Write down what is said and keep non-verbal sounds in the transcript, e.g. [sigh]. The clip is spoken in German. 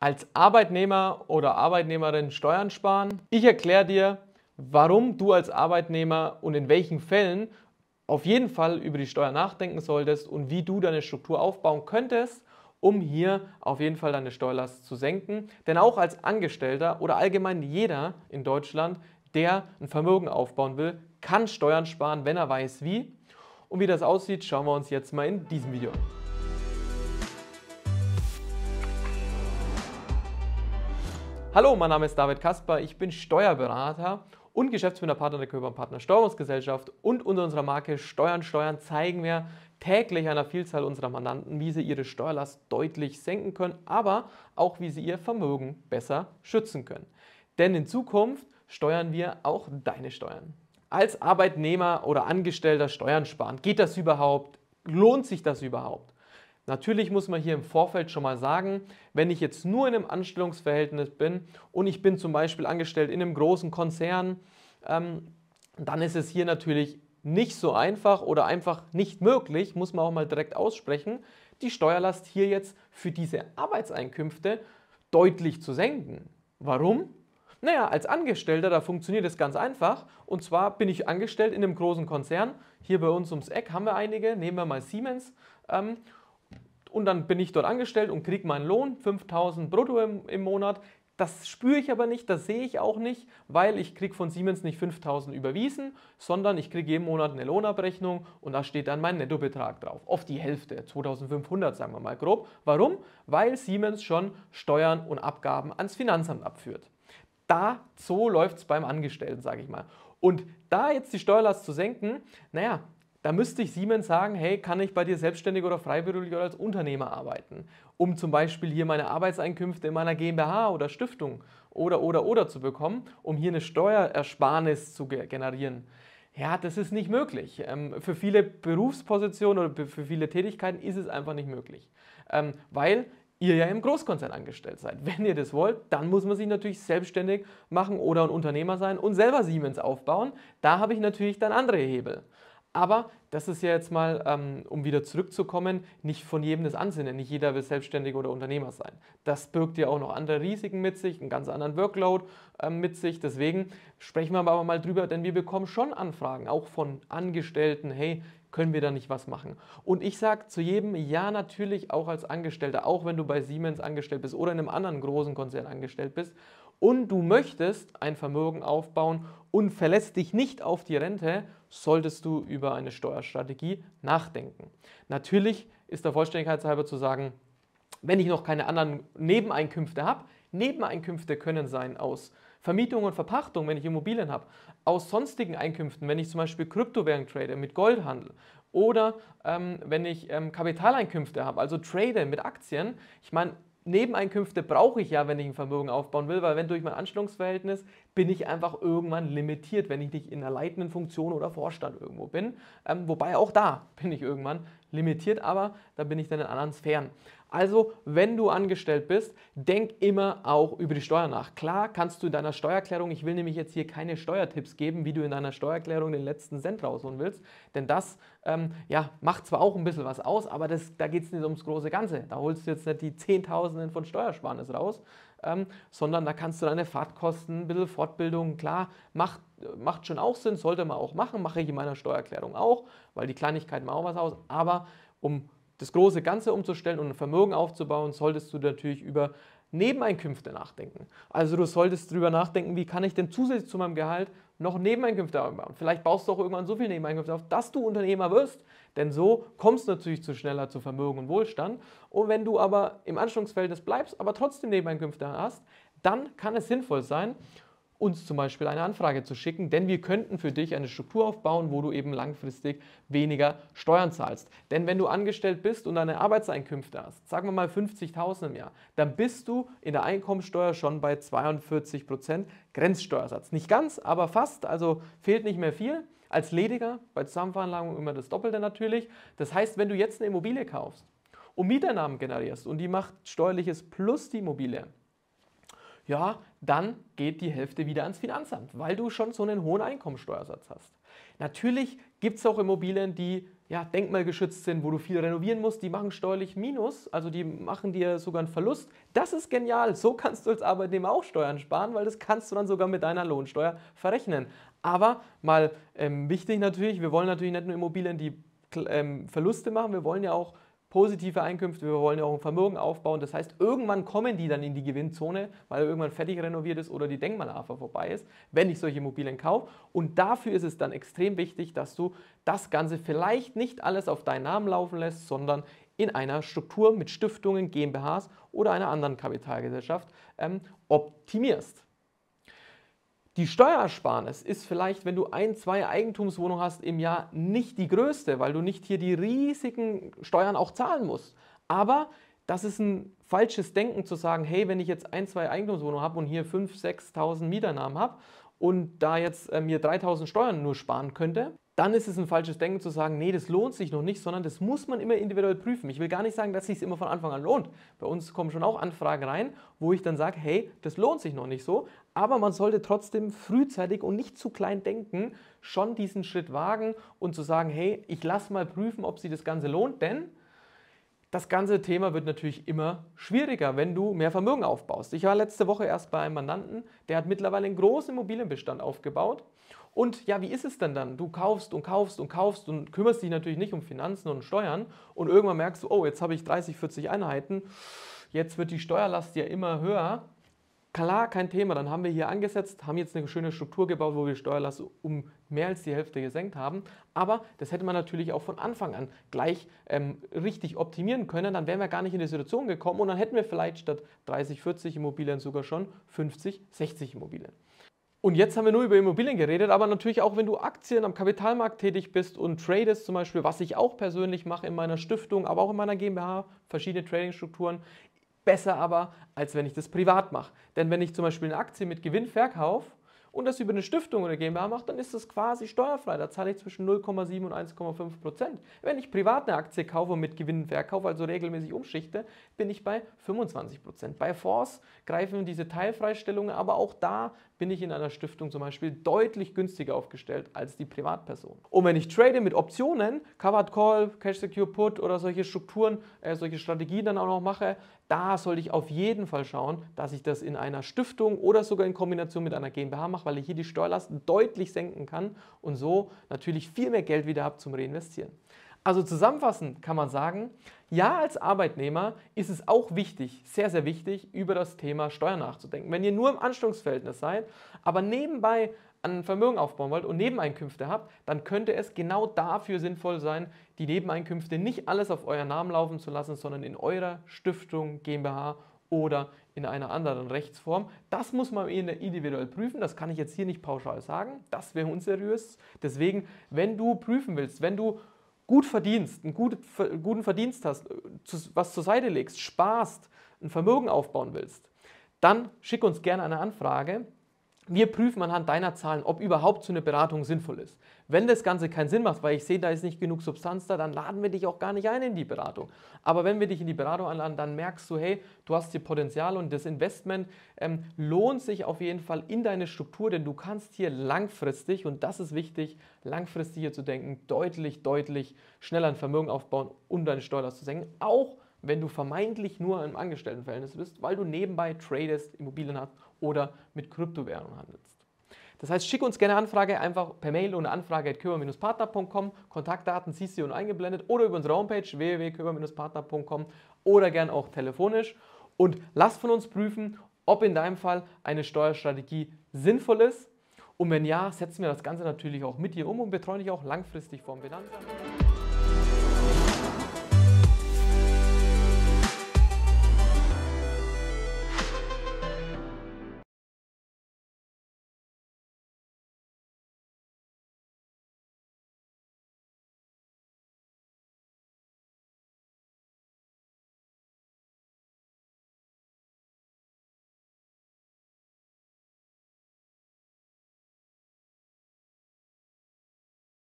als Arbeitnehmer oder Arbeitnehmerin Steuern sparen? Ich erkläre dir, warum du als Arbeitnehmer und in welchen Fällen auf jeden Fall über die Steuer nachdenken solltest und wie du deine Struktur aufbauen könntest, um hier auf jeden Fall deine Steuerlast zu senken. Denn auch als Angestellter oder allgemein jeder in Deutschland, der ein Vermögen aufbauen will, kann Steuern sparen, wenn er weiß wie. Und wie das aussieht, schauen wir uns jetzt mal in diesem Video an. Hallo, mein Name ist David Kasper, ich bin Steuerberater und Geschäftsführender Partner der Köber Partner Steuerungsgesellschaft und unter unserer Marke Steuern Steuern zeigen wir täglich einer Vielzahl unserer Mandanten, wie sie ihre Steuerlast deutlich senken können, aber auch wie sie ihr Vermögen besser schützen können. Denn in Zukunft steuern wir auch deine Steuern. Als Arbeitnehmer oder Angestellter Steuern sparen, geht das überhaupt? Lohnt sich das überhaupt? Natürlich muss man hier im Vorfeld schon mal sagen, wenn ich jetzt nur in einem Anstellungsverhältnis bin und ich bin zum Beispiel angestellt in einem großen Konzern, ähm, dann ist es hier natürlich nicht so einfach oder einfach nicht möglich, muss man auch mal direkt aussprechen, die Steuerlast hier jetzt für diese Arbeitseinkünfte deutlich zu senken. Warum? Naja, als Angestellter, da funktioniert es ganz einfach. Und zwar bin ich angestellt in einem großen Konzern. Hier bei uns ums Eck haben wir einige, nehmen wir mal Siemens. Ähm, und dann bin ich dort angestellt und kriege meinen Lohn, 5000 brutto im, im, Monat. Das spüre ich aber nicht, das sehe ich auch nicht, weil ich kriege von Siemens nicht 5000 überwiesen, sondern ich kriege jeden Monat eine Lohnabrechnung und da steht dann mein Nettobetrag drauf. Auf die Hälfte, 2500 sagen wir mal grob. Warum? Weil Siemens schon Steuern und Abgaben ans Finanzamt abführt. Da, so läuft es beim Angestellten, sage ich mal. Und da jetzt die Steuerlast zu senken, naja, da müsste ich Siemens sagen, hey, kann ich bei dir selbstständig oder freiberuflich oder als Unternehmer arbeiten, um zum Beispiel hier meine Arbeitseinkünfte in meiner GmbH oder Stiftung oder, oder, oder zu bekommen, um hier eine Steuerersparnis zu generieren. Ja, das ist nicht möglich. Ähm, für viele Berufspositionen oder für viele Tätigkeiten ist es einfach nicht möglich, ähm, weil ihr ja im Großkonzern angestellt seid. [laughs] Wenn ihr das wollt, dann muss man sich natürlich selbstständig machen oder ein Unternehmer sein und selber Siemens aufbauen. Da habe ich natürlich dann andere Hebel. Aber das ist ja jetzt mal, ähm, um wieder zurückzukommen, nicht von jedem das Ansinnen. Nicht jeder will selbstständig oder Unternehmer sein. Das birgt ja auch noch andere Risiken mit sich, einen ganz anderen Workload ähm, mit sich. Deswegen sprechen wir aber mal drüber, denn wir bekommen schon Anfragen, auch von Angestellten. Hey, können wir da nicht was machen? Und ich sage zu jedem, ja, natürlich auch als Angestellter, auch wenn du bei Siemens angestellt bist oder in einem anderen großen Konzern angestellt bist und du möchtest ein Vermögen aufbauen und verlässt dich nicht auf die Rente solltest du über eine Steuerstrategie nachdenken. Natürlich ist der Vollständigkeit halber zu sagen, wenn ich noch keine anderen Nebeneinkünfte habe, Nebeneinkünfte können sein aus Vermietung und Verpachtung, wenn ich Immobilien habe, aus sonstigen Einkünften, wenn ich zum Beispiel Kryptowährung trade, mit Gold handel oder ähm, wenn ich ähm, Kapitaleinkünfte habe, also trade mit Aktien. Ich meine, Nebeneinkünfte brauche ich ja, wenn ich ein Vermögen aufbauen will, weil wenn durch mein Anstellungsverhältnis bin ich einfach irgendwann limitiert, wenn ich nicht in einer leitenden Funktion oder Vorstand irgendwo bin. Ähm, wobei auch da bin ich irgendwann limitiert, aber da bin ich dann in anderen Sphären. Also, wenn du angestellt bist, denk immer auch über die Steuer nach. Klar kannst du in deiner Steuererklärung, ich will nämlich jetzt hier keine Steuertipps geben, wie du in deiner Steuererklärung den letzten Cent rausholen willst, denn das ähm, ja, macht zwar auch ein bisschen was aus, aber das, da geht es nicht ums große Ganze. Da holst du jetzt nicht die Zehntausenden von Steuersparnis raus, ähm, sondern da kannst du deine Fahrtkosten, ein bisschen Fortbildung, klar, macht, macht schon auch Sinn, sollte man auch machen, mache ich in meiner Steuererklärung auch, weil die Kleinigkeiten machen auch was aus, aber um das große Ganze umzustellen und ein Vermögen aufzubauen, solltest du natürlich über Nebeneinkünfte nachdenken. Also du solltest darüber nachdenken, wie kann ich denn zusätzlich zu meinem Gehalt noch Nebeneinkünfte aufbauen. Vielleicht baust du auch irgendwann so viele Nebeneinkünfte auf, dass du Unternehmer wirst. Denn so kommst du natürlich zu schneller zu Vermögen und Wohlstand. Und wenn du aber im Anstellungsverhältnis bleibst, aber trotzdem Nebeneinkünfte hast, dann kann es sinnvoll sein, uns zum Beispiel eine Anfrage zu schicken, denn wir könnten für dich eine Struktur aufbauen, wo du eben langfristig weniger Steuern zahlst. Denn wenn du angestellt bist und deine Arbeitseinkünfte hast, sagen wir mal 50.000 im Jahr, dann bist du in der Einkommensteuer schon bei 42% Grenzsteuersatz. Nicht ganz, aber fast, also fehlt nicht mehr viel. Als Lediger bei Zusammenveranlagung immer das Doppelte natürlich. Das heißt, wenn du jetzt eine Immobilie kaufst und Mieternamen generierst und die macht steuerliches plus die Immobilie, ja, dann geht die Hälfte wieder ans Finanzamt, weil du schon so einen hohen Einkommensteuersatz hast. Natürlich gibt es auch Immobilien, die ja, denkmalgeschützt sind, wo du viel renovieren musst, die machen steuerlich Minus, also die machen dir sogar einen Verlust. Das ist genial, so kannst du als Arbeitnehmer auch Steuern sparen, weil das kannst du dann sogar mit deiner Lohnsteuer verrechnen. Aber mal ähm, wichtig natürlich, wir wollen natürlich nicht nur Immobilien, die ähm, Verluste machen, wir wollen ja auch positive Einkünfte, wir wollen ja auch ein Vermögen aufbauen. Das heißt, irgendwann kommen die dann in die Gewinnzone, weil irgendwann fertig renoviert ist oder die Denkmalafa vorbei ist, wenn ich solche Immobilien kaufe. Und dafür ist es dann extrem wichtig, dass du das Ganze vielleicht nicht alles auf deinen Namen laufen lässt, sondern in einer Struktur mit Stiftungen, GmbHs oder einer anderen Kapitalgesellschaft ähm, optimierst. Die Steuersparnis ist vielleicht, wenn du ein, zwei Eigentumswohnungen hast im Jahr, nicht die größte, weil du nicht hier die riesigen Steuern auch zahlen musst. Aber das ist ein falsches Denken zu sagen, hey, wenn ich jetzt ein, zwei Eigentumswohnungen habe und hier 5.000, 6.000 Mieternamen habe und da jetzt äh, mir 3.000 Steuern nur sparen könnte, dann ist es ein falsches Denken zu sagen, nee, das lohnt sich noch nicht, sondern das muss man immer individuell prüfen. Ich will gar nicht sagen, dass es sich immer von Anfang an lohnt. Bei uns kommen schon auch Anfragen rein, wo ich dann sage, hey, das lohnt sich noch nicht so, aber man sollte trotzdem frühzeitig und nicht zu klein denken, schon diesen Schritt wagen und zu sagen, hey, ich lasse mal prüfen, ob sich das Ganze lohnt, denn das ganze Thema wird natürlich immer schwieriger, wenn du mehr Vermögen aufbaust. Ich war letzte Woche erst bei einem Mandanten, der hat mittlerweile einen großen Immobilienbestand aufgebaut. Und ja, wie ist es denn dann? Du kaufst und kaufst und kaufst und kümmerst dich natürlich nicht um Finanzen und Steuern und irgendwann merkst du, oh, jetzt habe ich 30, 40 Einheiten, jetzt wird die Steuerlast ja immer höher Klar, kein Thema. Dann haben wir hier angesetzt, haben jetzt eine schöne Struktur gebaut, wo wir Steuerlast um mehr als die Hälfte gesenkt haben. Aber das hätte man natürlich auch von Anfang an gleich ähm, richtig optimieren können. Dann wären wir gar nicht in die Situation gekommen und dann hätten wir vielleicht statt 30, 40 Immobilien sogar schon 50, 60 Immobilien. Und jetzt haben wir nur über Immobilien geredet, aber natürlich auch, wenn du Aktien am Kapitalmarkt tätig bist und tradest zum Beispiel, was ich auch persönlich mache in meiner Stiftung, aber auch in meiner GmbH, verschiedene Tradingstrukturen, Besser aber, als wenn ich das privat mache. Denn wenn ich zum Beispiel eine Aktie mit Gewinn verkaufe und das über eine Stiftung oder GmbH mache, dann ist das quasi steuerfrei. Da zahle ich zwischen 0,7 und 1,5 Prozent. Wenn ich privat eine Aktie kaufe und mit Gewinn verkaufe, also regelmäßig umschichte, bin ich bei 25 Prozent. Bei Fonds greifen diese Teilfreistellungen, aber auch da bin ich in einer Stiftung zum Beispiel deutlich günstiger aufgestellt als die Privatperson. Und wenn ich trade mit Optionen, Covered Call, Cash Secure Put oder solche Strukturen, äh, solche Strategien dann auch noch mache, da sollte ich auf jeden Fall schauen, dass ich das in einer Stiftung oder sogar in Kombination mit einer GmbH mache, weil ich hier die Steuerlast deutlich senken kann und so natürlich viel mehr Geld wieder habe zum Reinvestieren. Also zusammenfassend kann man sagen, ja, als Arbeitnehmer ist es auch wichtig, sehr, sehr wichtig, über das Thema Steuern nachzudenken. Wenn ihr nur im Anstellungsverhältnis seid, aber nebenbei ein Vermögen aufbauen wollt und Nebeneinkünfte habt, dann könnte es genau dafür sinnvoll sein, die Nebeneinkünfte nicht alles auf euren Namen laufen zu lassen, sondern in eurer Stiftung, GmbH oder in einer anderen Rechtsform. Das muss man individuell prüfen, das kann ich jetzt hier nicht pauschal sagen, das wäre unseriös. Deswegen, wenn du prüfen willst, wenn du gut verdienst, einen guten Verdienst hast, was zur Seite legst, sparst, ein Vermögen aufbauen willst, dann schick uns gerne eine Anfrage wir prüfen anhand deiner Zahlen, ob überhaupt so eine Beratung sinnvoll ist. Wenn das Ganze keinen Sinn macht, weil ich sehe, da ist nicht genug Substanz da, dann laden wir dich auch gar nicht ein in die Beratung. Aber wenn wir dich in die Beratung einladen, dann merkst du, hey, du hast hier Potenzial und das Investment ähm, lohnt sich auf jeden Fall in deine Struktur, denn du kannst hier langfristig, und das ist wichtig, langfristig hier zu denken, deutlich, deutlich schneller ein Vermögen aufbauen, um deine Steuerlast zu senken. Auch wenn du vermeintlich nur im Angestelltenverhältnis bist, weil du nebenbei tradest, Immobilien hast oder mit Kryptowährungen handelst. Das heißt, schick uns gerne Anfrage einfach per Mail oder Anfrage partnercom Kontaktdaten siehst du und eingeblendet oder über unsere Homepage www.köber-partner.com oder gern auch telefonisch. Und lass von uns prüfen, ob in deinem Fall eine Steuerstrategie sinnvoll ist. Und wenn ja, setzen wir das Ganze natürlich auch mit dir um und betreuen dich auch langfristig vorm Finanzamt.